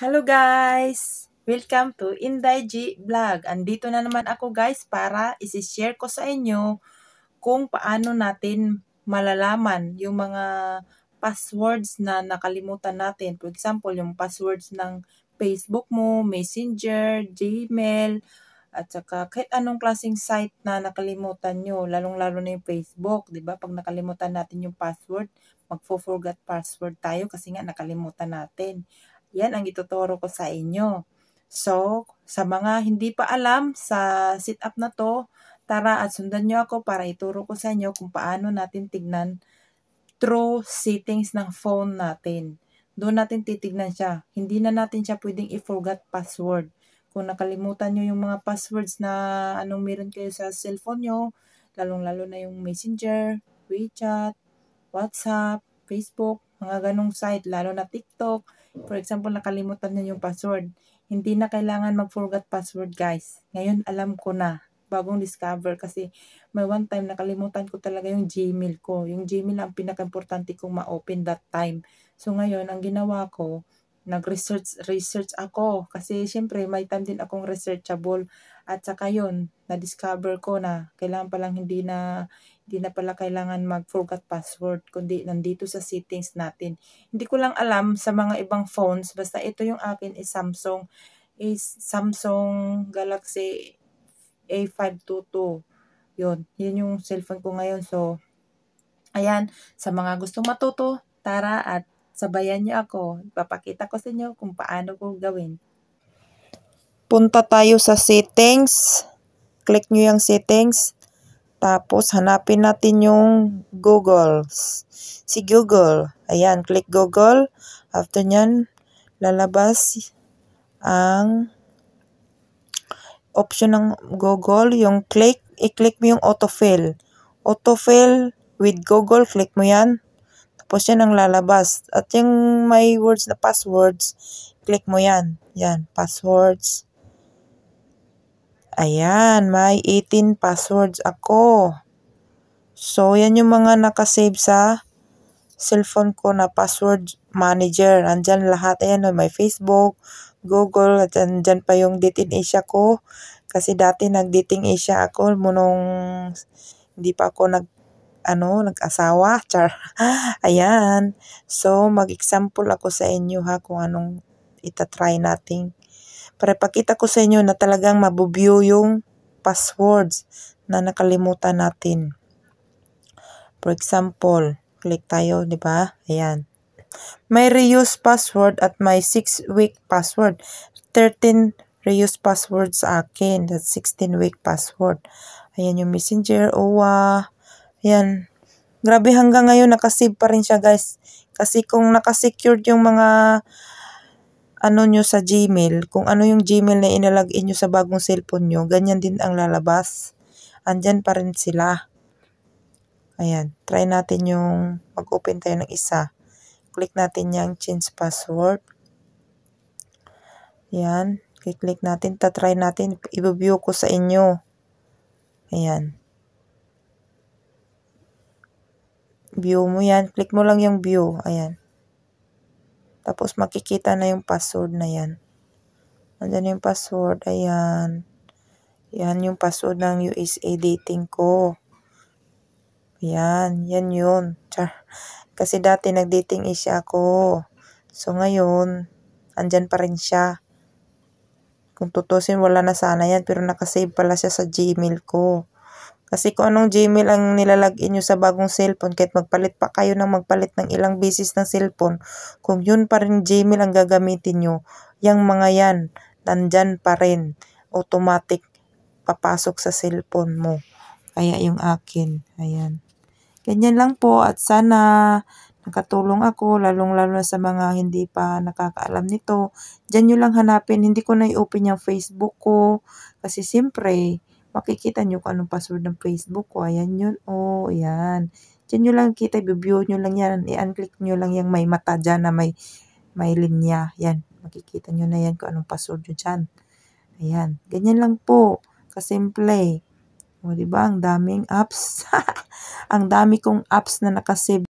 Hello guys! Welcome to Inday G Vlog. Andito na naman ako guys para isi-share ko sa inyo kung paano natin malalaman yung mga passwords na nakalimutan natin. For example, yung passwords ng Facebook mo, Messenger, Gmail, at saka kahit anong klaseng site na nakalimutan nyo, lalong-lalo na yung Facebook, di ba? Pag nakalimutan natin yung password, magfo-forgot password tayo kasi nga nakalimutan natin. Yan ang ituturo ko sa inyo. So, sa mga hindi pa alam sa sit-up na to, tara at sundan nyo ako para ituro ko sa inyo kung paano natin tignan true settings ng phone natin. Doon natin titignan siya. Hindi na natin siya pwedeng i-forgot password. Kung nakalimutan nyo yung mga passwords na anong meron kayo sa cellphone nyo, lalong-lalo na yung Messenger, WeChat, WhatsApp, Facebook, mga ganong site, lalo na TikTok. For example, nakalimutan niyo yung password. Hindi na kailangan mag-forgot password, guys. Ngayon, alam ko na. Bagong discover kasi may one time nakalimutan ko talaga yung Gmail ko. Yung Gmail ang pinaka-importante kong ma-open that time. So ngayon, ang ginawa ko, nag-research research ako kasi syempre may time din akong researchable at saka yun na-discover ko na kailangan pa lang hindi na hindi na pala kailangan mag-forgot password, kundi nandito sa settings natin. Hindi ko lang alam sa mga ibang phones, basta ito yung akin is Samsung, is Samsung Galaxy A522. Yun, yun yung cellphone ko ngayon. So, ayan, sa mga gustong matuto, tara at sabayan niyo ako. Papakita ko sa inyo kung paano ko gawin. Punta tayo sa settings. Click nyo yung settings. Tapos, hanapin natin yung Google. Si Google. Ayan, click Google. After nyan, lalabas ang option ng Google, yung click, i-click mo yung autofill. Autofill with Google, click mo yan. Tapos yan ang lalabas. At yung may words na passwords, click mo yan. Yan, passwords. Ayan, may 18 passwords ako. So, yan yung mga nakasave sa cellphone ko na password manager. Andyan lahat. Ayan, may Facebook, Google, at andyan pa yung dating Asia ko. Kasi dati nag-dating Asia ako munong hindi pa ako nag ano, nag-asawa, char. Ayan. So, mag-example ako sa inyo ha kung anong itatry natin para ipakita ko sa inyo na talagang mabubyo yung passwords na nakalimutan natin. For example, click tayo, di ba? Ayan. May reuse password at may 6-week password. 13 reuse passwords sa akin. That's 16-week password. Ayan yung messenger, OWA. Ayan. Grabe hanggang ngayon nakasave pa rin siya guys. Kasi kung nakasecure yung mga ano nyo sa Gmail, kung ano yung Gmail na inalag in nyo sa bagong cellphone nyo, ganyan din ang lalabas. Andyan pa rin sila. Ayan, try natin yung mag-open tayo ng isa. Click natin yung change password. Ayan, click natin, tatry natin, i-view ko sa inyo. Ayan. View mo yan, click mo lang yung view, ayan. Tapos, makikita na yung password na yan. Andyan yung password. Ayan. Yan yung password ng USA dating ko. Yan. Yan yun. Char. Kasi dati nag-dating siya ako. So, ngayon, andyan pa rin siya. Kung tutusin, wala na sana yan. Pero nakasave pala siya sa Gmail ko. Kasi kung anong Gmail ang nilalagin nyo sa bagong cellphone, kahit magpalit pa kayo ng magpalit ng ilang beses ng cellphone, kung yun pa rin Gmail ang gagamitin nyo, yung mga yan, nandyan pa rin, automatic, papasok sa cellphone mo. Kaya yung akin, ayan. Ganyan lang po at sana nakatulong ako, lalong-lalo sa mga hindi pa nakakaalam nito. Diyan nyo lang hanapin, hindi ko na i-open yung Facebook ko kasi siyempre, makikita nyo kung anong password ng Facebook ko. Ayan yun. O, oh, ayan. Diyan nyo lang kita, i-view nyo lang yan. I-unclick nyo lang yung may mata dyan na may, may linya. Yan. Makikita nyo na yan kung anong password nyo dyan. Ayan. Ganyan lang po. Kasimple. O, diba? Ang daming apps. ang dami kong apps na nakasave.